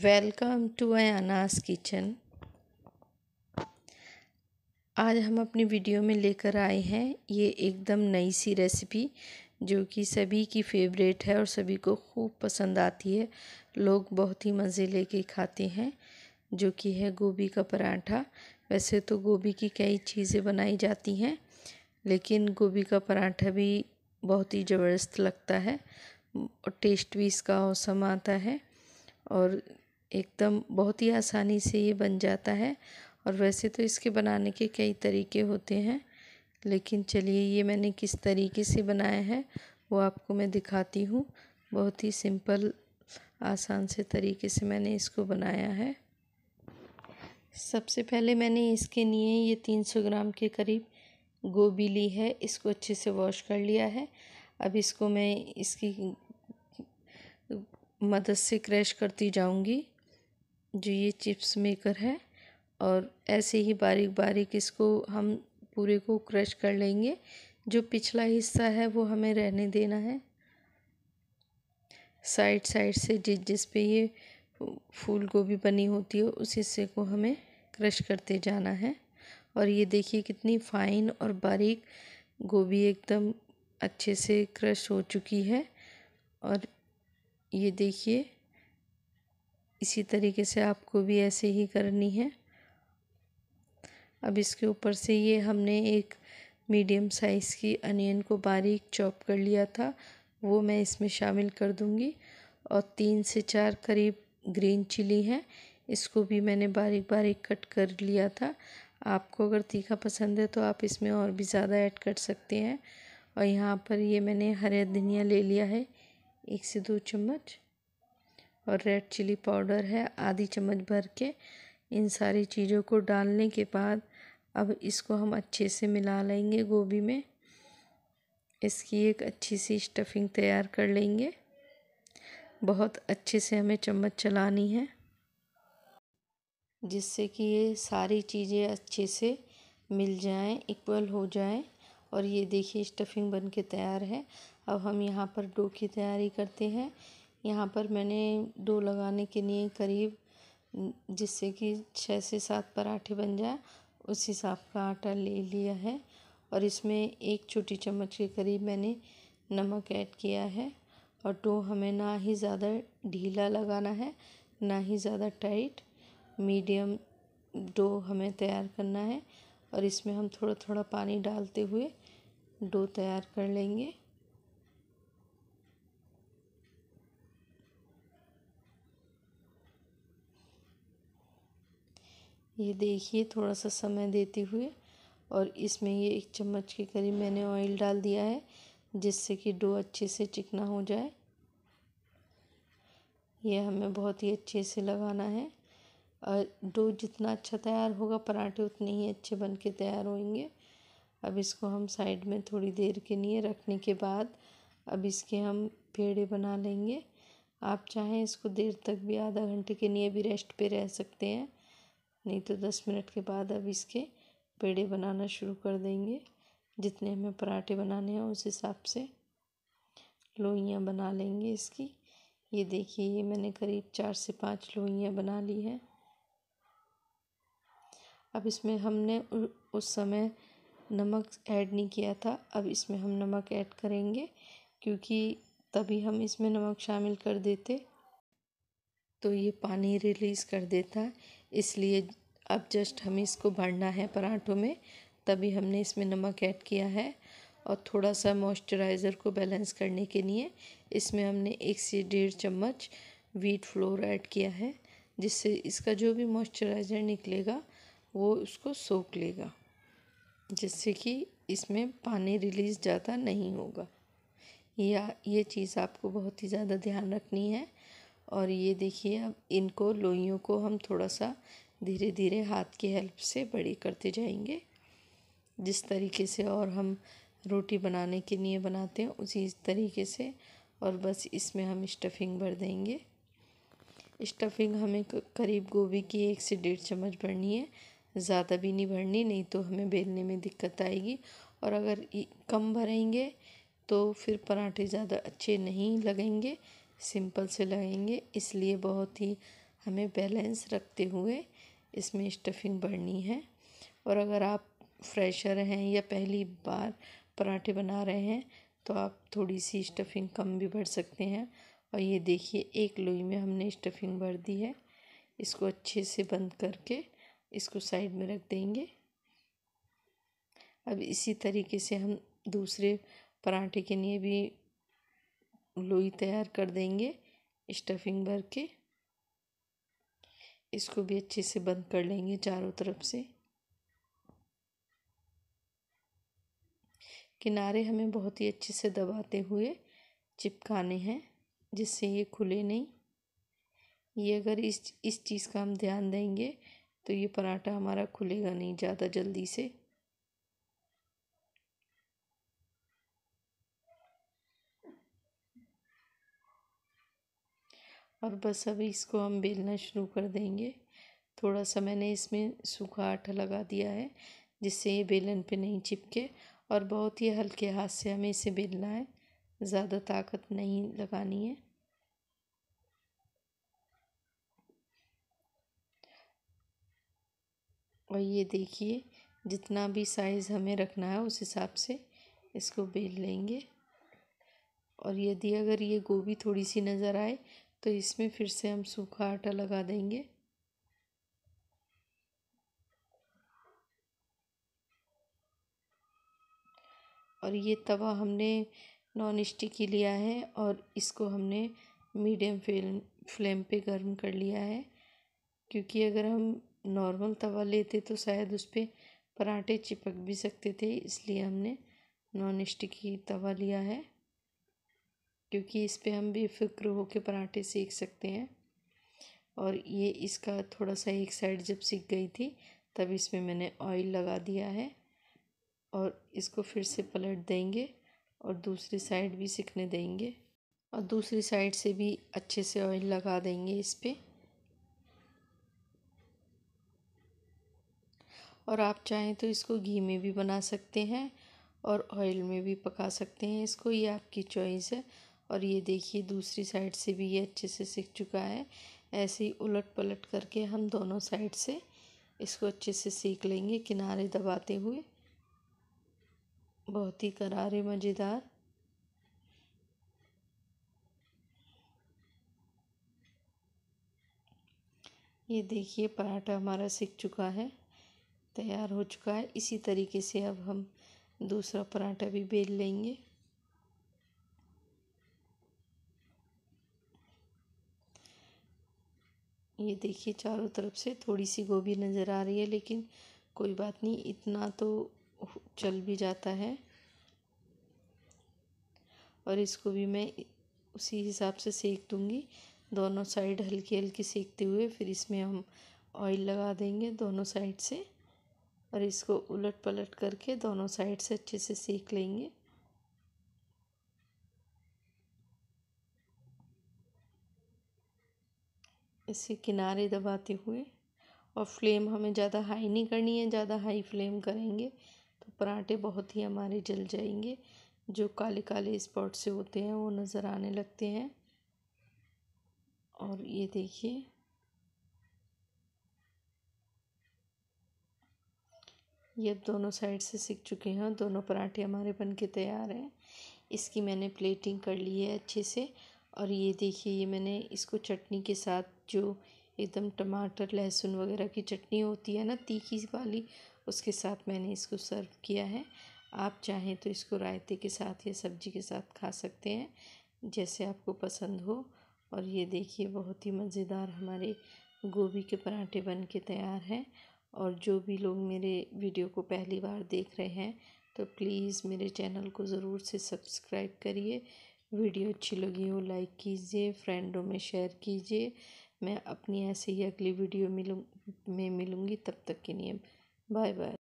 welcome to Anas kitchen आज हम अपनी वीडियो में लेकर आए हैं ये एकदम नई सी रेसिपी जो कि सभी की फेवरेट है और सभी को खूब पसंद आती है लोग बहुत ही मज़े लेके खाते हैं जो कि है गोभी का पराठा वैसे तो गोभी की कई चीज़ें बनाई जाती हैं लेकिन गोभी का पराठा भी बहुत ही ज़बरदस्त लगता है और टेस्ट भी इसका औसम आता है और एकदम बहुत ही आसानी से ये बन जाता है और वैसे तो इसके बनाने के कई तरीके होते हैं लेकिन चलिए ये मैंने किस तरीके से बनाया है वो आपको मैं दिखाती हूँ बहुत ही सिंपल आसान से तरीके से मैंने इसको बनाया है सबसे पहले मैंने इसके लिए ये तीन सौ ग्राम के करीब गोभी ली है इसको अच्छे से वॉश कर लिया है अब इसको मैं इसकी मदद से क्रैश करती जाऊंगी जो ये चिप्स मेकर है और ऐसे ही बारीक बारीक इसको हम पूरे को क्रश कर लेंगे जो पिछला हिस्सा है वो हमें रहने देना है साइड साइड से जिस जिस पे ये फूल गोभी बनी होती है उस हिस्से को हमें क्रश करते जाना है और ये देखिए कितनी फाइन और बारीक गोभी एकदम अच्छे से क्रश हो चुकी है और ये देखिए इसी तरीके से आपको भी ऐसे ही करनी है अब इसके ऊपर से ये हमने एक मीडियम साइज़ की अनियन को बारीक चॉप कर लिया था वो मैं इसमें शामिल कर दूँगी और तीन से चार करीब ग्रीन चिली है इसको भी मैंने बारीक बारीक कट कर लिया था आपको अगर तीखा पसंद है तो आप इसमें और भी ज़्यादा ऐड कर सकते हैं और यहाँ पर ये मैंने हरे धनिया ले लिया है एक से दो चम्मच और रेड चिली पाउडर है आधी चम्मच भर के इन सारी चीज़ों को डालने के बाद अब इसको हम अच्छे से मिला लेंगे गोभी में इसकी एक अच्छी सी स्टफिंग तैयार कर लेंगे बहुत अच्छे से हमें चम्मच चलानी है जिससे कि ये सारी चीज़ें अच्छे से मिल जाएं इक्वल हो जाएं और ये देखिए स्टफिंग बन के तैयार है अब हम यहाँ पर डो की तैयारी करते हैं यहाँ पर मैंने डो लगाने के लिए करीब जिससे कि छः से सात पराठे बन जाए उस हिसाब का आटा ले लिया है और इसमें एक छोटी चम्मच के करीब मैंने नमक ऐड किया है और डो तो हमें ना ही ज़्यादा ढीला लगाना है ना ही ज़्यादा टाइट मीडियम डो हमें तैयार करना है और इसमें हम थोड़ा थोड़ा पानी डालते हुए डो तैयार कर लेंगे ये देखिए थोड़ा सा समय देते हुए और इसमें ये एक चम्मच के करीब मैंने ऑयल डाल दिया है जिससे कि डो अच्छे से चिकना हो जाए ये हमें बहुत ही अच्छे से लगाना है और डो जितना अच्छा तैयार होगा पराठे उतने ही अच्छे बन के तैयार होंगे अब इसको हम साइड में थोड़ी देर के लिए रखने के बाद अब इसके हम पेड़े बना लेंगे आप चाहें इसको देर तक भी आधा घंटे के लिए भी रेस्ट पे रह सकते हैं नहीं तो दस मिनट के बाद अब इसके पेड़े बनाना शुरू कर देंगे जितने हमें पराठे बनाने हैं उस हिसाब से लोइयाँ बना लेंगे इसकी ये देखिए ये मैंने करीब चार से पाँच लोइयाँ बना ली हैं अब इसमें हमने उस समय नमक ऐड नहीं किया था अब इसमें हम नमक ऐड करेंगे क्योंकि तभी हम इसमें नमक शामिल कर देते तो ये पानी रिलीज़ कर देता है इसलिए अब जस्ट हमें इसको भरना है पराठों में तभी हमने इसमें नमक ऐड किया है और थोड़ा सा मॉइस्चराइज़र को बैलेंस करने के लिए इसमें हमने एक से डेढ़ चम्मच व्हीट फ्लोर ऐड किया है जिससे इसका जो भी मॉइस्चराइज़र निकलेगा वो उसको सोख लेगा जिससे कि इसमें पानी रिलीज़ ज़्यादा नहीं होगा या ये चीज़ आपको बहुत ही ज़्यादा ध्यान रखनी है और ये देखिए अब इनको लोइयों को हम थोड़ा सा धीरे धीरे हाथ की हेल्प से बड़ी करते जाएंगे जिस तरीके से और हम रोटी बनाने के लिए बनाते हैं उसी तरीके से और बस इसमें हम स्टफिंग भर देंगे स्टफिंग हमें करीब गोभी की एक से डेढ़ चम्मच भरनी है ज़्यादा भी नहीं भरनी नहीं तो हमें बेलने में दिक्कत आएगी और अगर कम भरेंगे तो फिर पराठे ज़्यादा अच्छे नहीं लगेंगे सिंपल से लगाएंगे इसलिए बहुत ही हमें बैलेंस रखते हुए इसमें स्टफिंग भरनी है और अगर आप फ्रेशर हैं या पहली बार पराठे बना रहे हैं तो आप थोड़ी सी स्टफिंग कम भी भर सकते हैं और ये देखिए एक लोई में हमने स्टफिंग भर दी है इसको अच्छे से बंद करके इसको साइड में रख देंगे अब इसी तरीके से हम दूसरे पराठे के लिए भी लोई तैयार कर देंगे स्टफिंग भर के इसको भी अच्छे से बंद कर लेंगे चारों तरफ से किनारे हमें बहुत ही अच्छे से दबाते हुए चिपकाने हैं जिससे ये खुले नहीं ये अगर इस इस चीज़ का हम ध्यान देंगे तो ये पराठा हमारा खुलेगा नहीं ज़्यादा जल्दी से और बस अब इसको हम बेलना शुरू कर देंगे थोड़ा सा मैंने इसमें सूखा आटा लगा दिया है जिससे ये बेलन पे नहीं चिपके और बहुत ही हल्के हाथ से हमें इसे बेलना है ज़्यादा ताकत नहीं लगानी है और ये देखिए जितना भी साइज़ हमें रखना है उस हिसाब से इसको बेल लेंगे और यदि अगर ये गोभी थोड़ी सी नज़र आए तो इसमें फिर से हम सूखा आटा लगा देंगे और ये तवा हमने नॉन स्टिक ही लिया है और इसको हमने मीडियम फ्लेम फ्लेम पे गर्म कर लिया है क्योंकि अगर हम नॉर्मल तवा लेते तो शायद उस पर पराठे चिपक भी सकते थे इसलिए हमने नॉन ही तवा लिया है क्योंकि इस पे हम बेफिक्र होकर पराठे सेक सकते हैं और ये इसका थोड़ा सा एक साइड जब सीख गई थी तब इसमें मैंने ऑयल लगा दिया है और इसको फिर से पलट देंगे और दूसरी साइड भी सीखने देंगे और दूसरी साइड से भी अच्छे से ऑयल लगा देंगे इस पर और आप चाहें तो इसको घी में भी बना सकते हैं और ऑयल में भी पका सकते हैं इसको ये आपकी चॉइस है और ये देखिए दूसरी साइड से भी ये अच्छे से सीख चुका है ऐसे ही उलट पलट करके हम दोनों साइड से इसको अच्छे से सीख लेंगे किनारे दबाते हुए बहुत ही करारे मज़ेदार ये देखिए पराठा हमारा सीख चुका है तैयार हो चुका है इसी तरीके से अब हम दूसरा पराठा भी बेल लेंगे ये देखिए चारों तरफ से थोड़ी सी गोभी नज़र आ रही है लेकिन कोई बात नहीं इतना तो चल भी जाता है और इसको भी मैं उसी हिसाब से सेक दूँगी दोनों साइड हल्की हल्की सेकते हुए फिर इसमें हम ऑयल लगा देंगे दोनों साइड से और इसको उलट पलट करके दोनों साइड से अच्छे से सेक लेंगे इसे किनारे दबाते हुए और फ्लेम हमें ज़्यादा हाई नहीं करनी है ज़्यादा हाई फ्लेम करेंगे तो पराठे बहुत ही हमारे जल जाएंगे जो काले काले स्पॉट से होते हैं वो नज़र आने लगते हैं और ये देखिए ये अब दोनों साइड से सीख चुके हैं दोनों पराठे हमारे बन के तैयार हैं इसकी मैंने प्लेटिंग कर ली है अच्छे से और ये देखिए ये मैंने इसको चटनी के साथ जो एकदम टमाटर लहसुन वगैरह की चटनी होती है ना तीखी वाली उसके साथ मैंने इसको सर्व किया है आप चाहें तो इसको रायते के साथ या सब्जी के साथ खा सकते हैं जैसे आपको पसंद हो और ये देखिए बहुत ही मज़ेदार हमारे गोभी के पराठे बन के तैयार हैं और जो भी लोग मेरे वीडियो को पहली बार देख रहे हैं तो प्लीज़ मेरे चैनल को ज़रूर से सब्सक्राइब करिए वीडियो अच्छी लगी हो लाइक कीजिए फ्रेंडों में शेयर कीजिए मैं अपनी ऐसे ही अगली वीडियो मिलूँ में मिलूँगी तब तक के लिए बाय बाय